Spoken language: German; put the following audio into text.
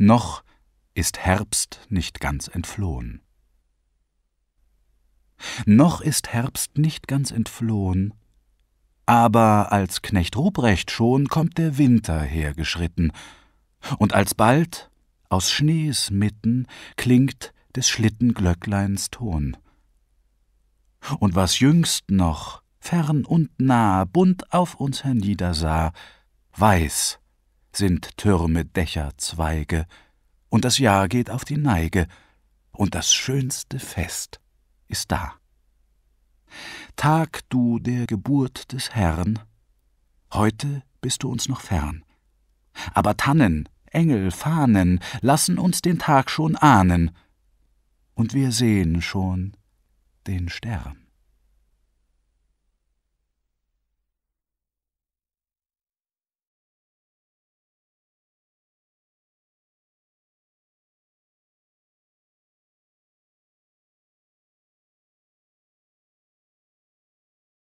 Noch ist Herbst nicht ganz entflohen. Noch ist Herbst nicht ganz entflohen, aber als Knecht Ruprecht schon kommt der Winter hergeschritten, und alsbald aus Schnees mitten klingt des Schlittenglöckleins Ton. Und was jüngst noch, fern und nah, bunt auf uns herniedersah, weiß, sind Türme, Dächer, Zweige, und das Jahr geht auf die Neige, und das schönste Fest ist da. Tag du der Geburt des Herrn, heute bist du uns noch fern. Aber Tannen, Engel, Fahnen lassen uns den Tag schon ahnen, und wir sehen schon den Stern.